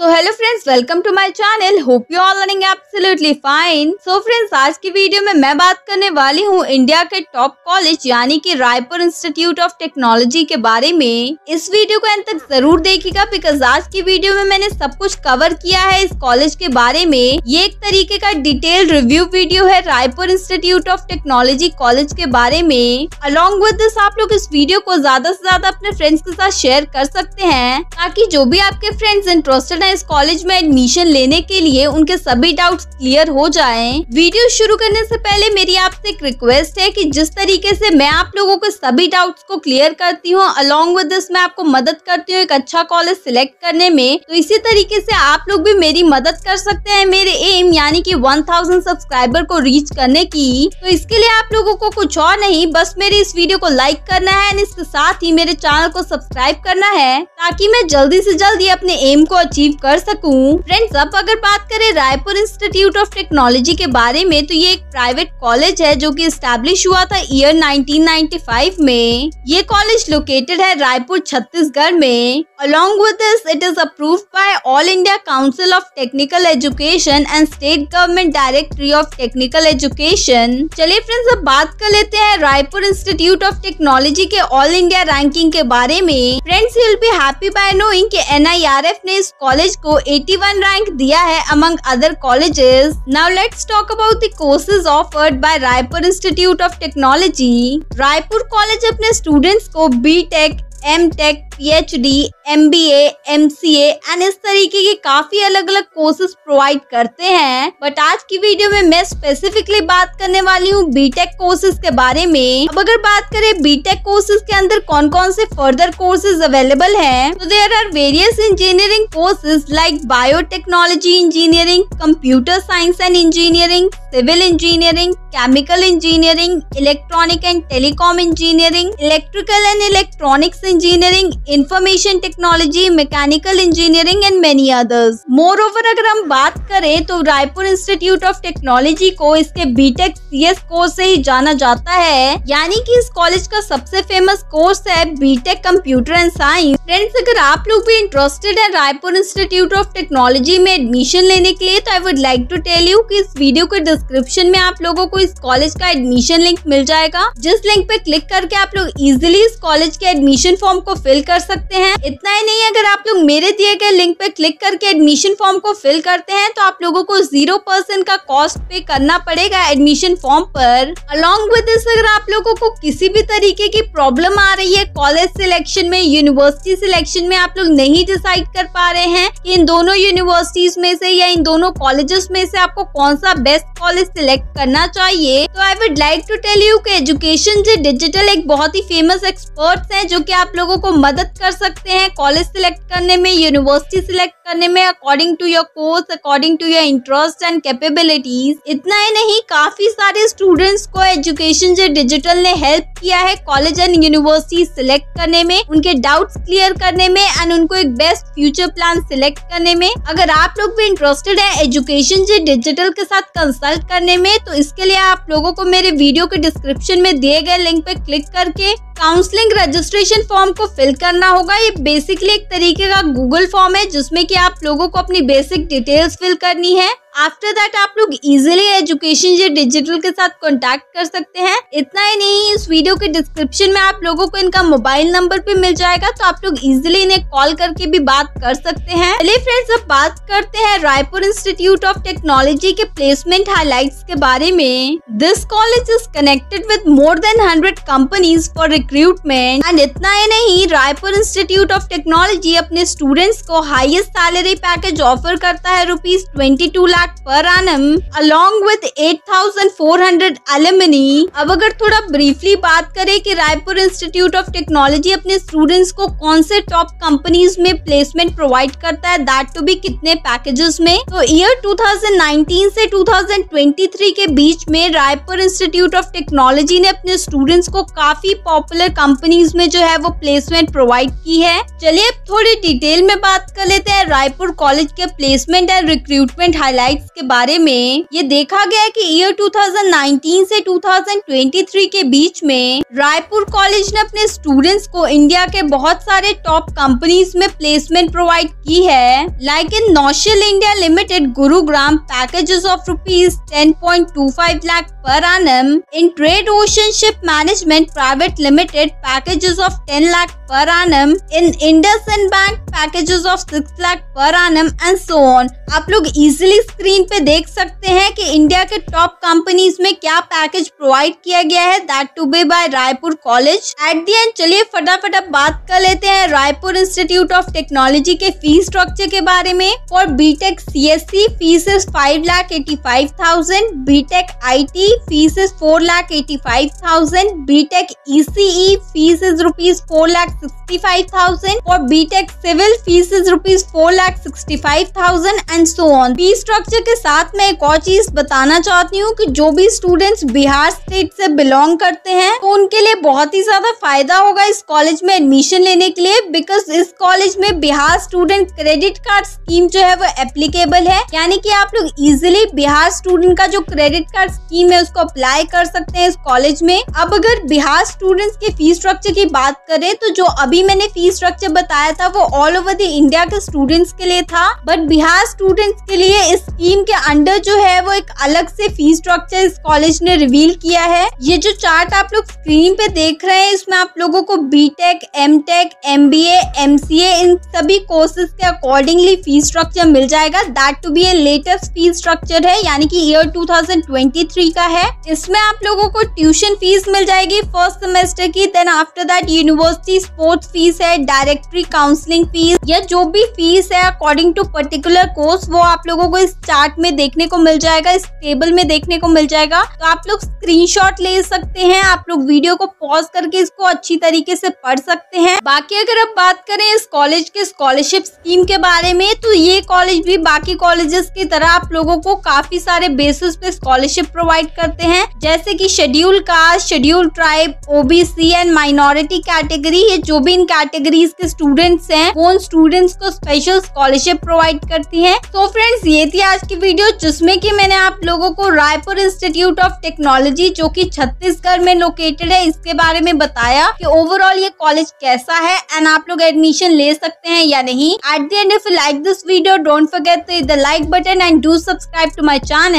तो hello friends welcome to my channel hope you all running absolutely fine so friends आज की video में मैं बात करने वाली हूँ इंडिया के टॉप कॉलेज यानी कि रायपुर इंस्टीट्यूट ऑफ टेक्नोलॉजी के बारे में इस वीडियो को अंत तक जरूर देखिएगा बिकॉज आज की वीडियो में मैंने सब कुछ कवर किया है इस कॉलेज के बारे में ये एक तरीके का डिटेल रिव्यू वीडियो है Raipur institute of technology college के बारे में अलॉन्ग विद दिस आप लोग इस वीडियो को ज्यादा ऐसी ज्यादा अपने फ्रेंड्स के साथ शेयर कर सकते हैं ताकि जो भी आपके फ्रेंड्स इंटरेस्टेड ना इस कॉलेज में एडमिशन लेने के लिए उनके सभी डाउट क्लियर हो जाए वीडियो शुरू करने से पहले मेरी आपसे एक रिक्वेस्ट है कि जिस तरीके से मैं आप लोगों के सभी डाउट्स को क्लियर करती हूँ अलोंग विद दिस मैं आपको मदद करती हूँ एक अच्छा कॉलेज सिलेक्ट करने में तो इसी तरीके से आप लोग भी मेरी मदद कर सकते हैं मेरे एम यानी कि 1000 सब्सक्राइबर को रीच करने की तो इसके लिए आप लोगों को कुछ और नहीं बस मेरे इस वीडियो को लाइक करना है इसके साथ ही मेरे चैनल को सब्सक्राइब करना है ताकि मैं जल्दी से जल्दी अपने एम को अचीव कर सकूं। फ्रेंड्स अब अगर बात करें रायपुर इंस्टीट्यूट ऑफ टेक्नोलॉजी के बारे में तो ये एक प्राइवेट कॉलेज है जो कि स्टैब्लिश हुआ था ईयर 1995 में ये कॉलेज लोकेटेड है रायपुर छत्तीसगढ़ में along with this it is approve by all India council of technical education and state government directory of technical education चलिए फ्रेंड्स अब बात कर लेते हैं रायपुर इंस्टीट्यूट ऑफ टेक्नोलॉजी के ऑल इंडिया रैंकिंग के बारे में friends you will be happy by knowing कि एनआईआरएफ ने इस कॉलेज कॉलेज को 81 रैंक दिया है among other colleges now let's talk about the courses offered by Raipur institute of technology Raipur college अपने स्टूडेंट्स को B tech M tech PhD, MBA, MCA and इस तरीके के काफी अलग अलग कोर्सेज प्रोवाइड करते हैं बट आज की वीडियो में मैं स्पेसिफिकली बात करने वाली हूँ बीटेक कोर्सेज के बारे में अब अगर बात करें बीटेक कोर्सेज के अंदर कौन कौन से फर्दर कोर्सेज अवेलेबल है तो there are various engineering courses like biotechnology engineering computer science and engineering civil engineering chemical engineering electronic and telecom engineering electrical and electronics engineering information technology mechanical engineering and many others more over अगर हम बात करें तो Raipur institute of technology को इसके BTech CS course से ही जाना जाता है यानी कि इस कॉलेज का सबसे फेमस कोर्स है B tech computer and science friends अगर आप लोग भी इंटरेस्टेड है रायपुर इंस्टीट्यूट ऑफ टेक्नोलॉजी में एडमिशन लेने के लिए तो I would like to tell you की इस वीडियो के डिस्क्रिप्शन में आप लोगों को इस कॉलेज का एडमिशन लिंक मिल जाएगा जिस लिंक पे क्लिक करके आप लोग इजिली इस कॉलेज के एडमिशन फॉर्म को फिल कर कर सकते हैं इतना ही नहीं अगर आप लोग मेरे दिए गए लिंक पे क्लिक करके एडमिशन फॉर्म को फिल करते हैं तो आप लोगों को जीरो परसेंट का कॉस्ट पे करना पड़ेगा एडमिशन फॉर्म पर अलॉन्ग विद दिस अगर आप लोगों को किसी भी तरीके की प्रॉब्लम आ रही है कॉलेज सिलेक्शन में यूनिवर्सिटी सिलेक्शन में आप लोग नहीं डिसाइड कर पा रहे हैं कि इन दोनों यूनिवर्सिटीज में से या इन दोनों कॉलेजेस में से आपको कौन सा बेस्ट कॉलेज सिलेक्ट करना चाहिए तो I would like to tell you के एजुकेशन जो डिजिटल एक बहुत ही फेमस एक्सपर्ट्स हैं जो कि आप लोगों को मदद मदद कर सकते हैं कॉलेज सिलेक्ट करने में यूनिवर्सिटी सिलेक्ट करने में according to your course according to your interest and capabilities इतना ही नहीं काफी सारे स्टूडेंट्स को एजुकेशन जो डिजिटल ने हेल्प किया है कॉलेज एंड यूनिवर्सिटी सिलेक्ट करने में उनके डाउट क्लियर करने में एंड उनको एक बेस्ट फ्यूचर प्लान सिलेक्ट करने में अगर आप लोग भी इंटरेस्टेड है एजुकेशन जो डिजिटल के साथ कंसल्ट करने में तो इसके लिए आप लोगों को मेरे वीडियो के डिस्क्रिप्शन में दिए गए लिंक पे क्लिक करके काउंसलिंग रजिस्ट्रेशन फॉर्म को फिल करना होगा ये बेसिकली एक तरीके का गूगल फॉर्म है जिसमें कि कि आप लोगों को अपनी बेसिक डिटेल्स फिल करनी है आफ्टर दैट आप लोग इजिली एजुकेशन या डिजिटल के साथ कॉन्टेक्ट कर सकते हैं इतना ही नहीं इस वीडियो के डिस्क्रिप्शन में आप लोगों को इनका मोबाइल नंबर भी मिल जाएगा तो आप लोग इजिली इन्हें कॉल करके भी बात कर सकते हैं चलिए फ्रेंड्स अब बात करते हैं रायपुर इंस्टीट्यूट ऑफ टेक्नोलॉजी के प्लेसमेंट हाईलाइट के बारे में this college is connected with more than hundred companies for recruitment and इतना ही नहीं रायपुर इंस्टीट्यूट ऑफ टेक्नोलॉजी अपने स्टूडेंट्स को हाइएस्ट सैलरी पैकेज ऑफर करता है rupees twenty two lakh lakh per annum along with 8,400 alimony अब अगर थोड़ा ब्रीफली बात करें कि रायपुर इंस्टीट्यूट ऑफ टेक्नोलॉजी अपने स्टूडेंट्स को कौन से टॉप कंपनीज में प्लेसमेंट प्रोवाइड करता है दैट टू बी कितने पैकेजेस में तो ईयर 2019 से 2023 के बीच में रायपुर इंस्टीट्यूट ऑफ टेक्नोलॉजी ने अपने स्टूडेंट्स को काफी पॉपुलर कंपनीज में जो है वो प्लेसमेंट प्रोवाइड की है चलिए अब थोड़ी डिटेल में बात कर लेते हैं रायपुर कॉलेज के placement and recruitment highlight rights के बारे में ये देखा गया कि ईयर 2019 से 2023 के बीच में रायपुर कॉलेज ने अपने स्टूडेंट्स को इंडिया के बहुत सारे टॉप कंपनीज में प्लेसमेंट प्रोवाइड की है like in Naushal India limited Gurugram packages of rupees ten point two five lakh per annum in trade oceanship management private limited packages of 10 lakh per annum in IndusInd Bank packages of 6 lakh per annum and so on आप लोग easily screen पे देख सकते हैं कि India के top companies में क्या पैकेज प्रोवाइड किया गया है that to be by Raipur college at the end चलिए फटाफट अब बात कर लेते हैं रायपुर इंस्टीट्यूट ऑफ टेक्नोलॉजी के फीस स्ट्रक्चर के बारे में for B tech CSC fees is five lakh eighty five thousand B tech T fees is four lakh eighty five thousand B tech ECE fees is rupees four lakh sixty five thousand और B tech civil fees is rupees four lakh sixty five thousand and so on fees structure picture के साथ मैं एक और चीज बताना चाहती हूँ कि जो भी स्टूडेंट्स बिहार स्टेट से बिलोंग करते हैं तो उनके लिए बहुत ही ज्यादा फायदा होगा इस कॉलेज में एडमिशन लेने के लिए बिकॉज इस कॉलेज में Bihar student credit card scheme जो है वो एप्लीकेबल है यानी कि आप लोग इजिली बिहार स्टूडेंट का जो क्रेडिट कार्ड स्कीम है उसको अप्लाई कर सकते हैं इस कॉलेज में अब अगर बिहार स्टूडेंट्स की फीस स्ट्रक्चर की बात करें तो जो अभी मैंने फीस स्ट्रक्चर बताया था वो ऑल ओवर द इंडिया के स्टूडेंट्स के लिए था बट बिहार स्टूडेंट्स के लिए इस स्कीम के अंडर जो है वो एक अलग से फी स्ट्रक्चर इस कॉलेज ने रिवील किया है ये जो चार्ट आप लोग स्क्रीन पे देख रहे हैं इसमें आप लोगों को बीटेक, एम सी ए इन सभी कोर्सेज के अकॉर्डिंगली फी स्ट्रक्चर मिल जाएगा that to be a latest fee structure है यानी कि ईयर 2023 का है इसमें आप लोगों को ट्यूशन फीस मिल जाएगी फर्स्ट सेमेस्टर की then after that university sports fees है डायरेक्टरी काउंसलिंग फीस या जो भी फीस है अकॉर्डिंग टू पर्टिकुलर कोर्स वो आप लोगों को इस चार्ट में देखने को मिल जाएगा इस टेबल में देखने को मिल जाएगा तो आप लोग स्क्रीनशॉट ले सकते हैं आप लोग वीडियो को पॉज करके इसको अच्छी तरीके से पढ़ सकते हैं बाकी अगर आप बात करें इस कॉलेज के स्कॉलरशिप स्कीम के बारे में तो ये कॉलेज भी बाकी कॉलेजेस की तरह आप लोगों को काफी सारे बेसिस पे स्कॉलरशिप प्रोवाइड करते हैं जैसे की schedule caste schedule tribe OBC and minority category ये जो भी इन कैटेगरीज के स्टूडेंट्स हैं वो उन स्टूडेंट्स को स्पेशल स्कॉलरशिप प्रोवाइड करती है तो फ्रेंड्स ये थी आज की वीडियो जिसमें कि मैंने आप लोगों को रायपुर इंस्टीट्यूट ऑफ टेक्नोलॉजी जो कि छत्तीसगढ़ में लोकेटेड है इसके बारे में बताया कि ओवरऑल ये कॉलेज कैसा है एंड आप लोग एडमिशन ले सकते हैं या नहीं at the end if you like this video don't forget the like button and do subscribe to my channel